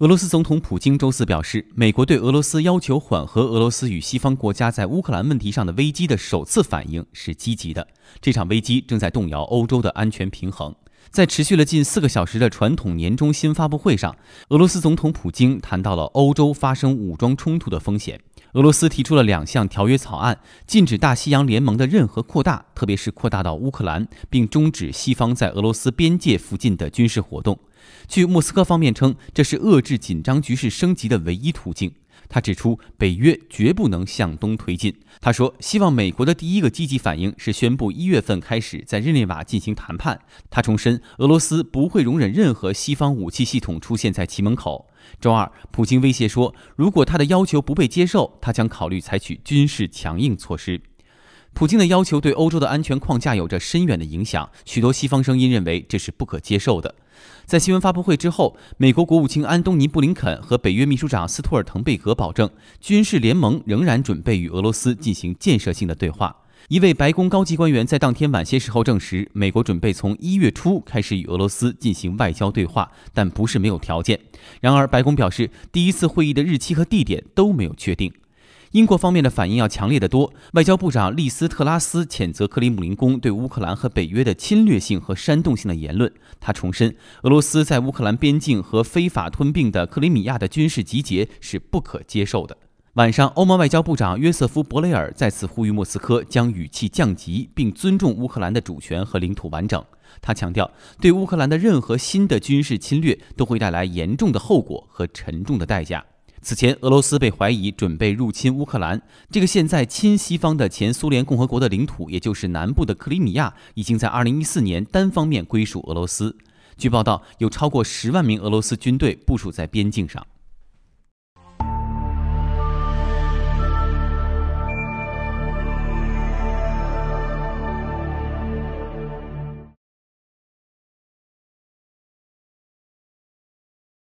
俄罗斯总统普京周四表示，美国对俄罗斯要求缓和俄罗斯与西方国家在乌克兰问题上的危机的首次反应是积极的。这场危机正在动摇欧洲的安全平衡。在持续了近四个小时的传统年中新发布会上，俄罗斯总统普京谈到了欧洲发生武装冲突的风险。俄罗斯提出了两项条约草案，禁止大西洋联盟的任何扩大，特别是扩大到乌克兰，并终止西方在俄罗斯边界附近的军事活动。据莫斯科方面称，这是遏制紧张局势升级的唯一途径。他指出，北约绝不能向东推进。他说，希望美国的第一个积极反应是宣布一月份开始在日内瓦进行谈判。他重申，俄罗斯不会容忍任何西方武器系统出现在其门口。周二，普京威胁说，如果他的要求不被接受，他将考虑采取军事强硬措施。普京的要求对欧洲的安全框架有着深远的影响，许多西方声音认为这是不可接受的。在新闻发布会之后，美国国务卿安东尼·布林肯和北约秘书长斯托尔滕贝格保证，军事联盟仍然准备与俄罗斯进行建设性的对话。一位白宫高级官员在当天晚些时候证实，美国准备从一月初开始与俄罗斯进行外交对话，但不是没有条件。然而，白宫表示，第一次会议的日期和地点都没有确定。英国方面的反应要强烈得多。外交部长利斯特拉斯谴责克里姆林宫对乌克兰和北约的侵略性和煽动性的言论。他重申，俄罗斯在乌克兰边境和非法吞并的克里米亚的军事集结是不可接受的。晚上，欧盟外交部长约瑟夫·博雷尔再次呼吁莫斯科将语气降级，并尊重乌克兰的主权和领土完整。他强调，对乌克兰的任何新的军事侵略都会带来严重的后果和沉重的代价。此前，俄罗斯被怀疑准备入侵乌克兰。这个现在亲西方的前苏联共和国的领土，也就是南部的克里米亚，已经在2014年单方面归属俄罗斯。据报道，有超过10万名俄罗斯军队部署在边境上。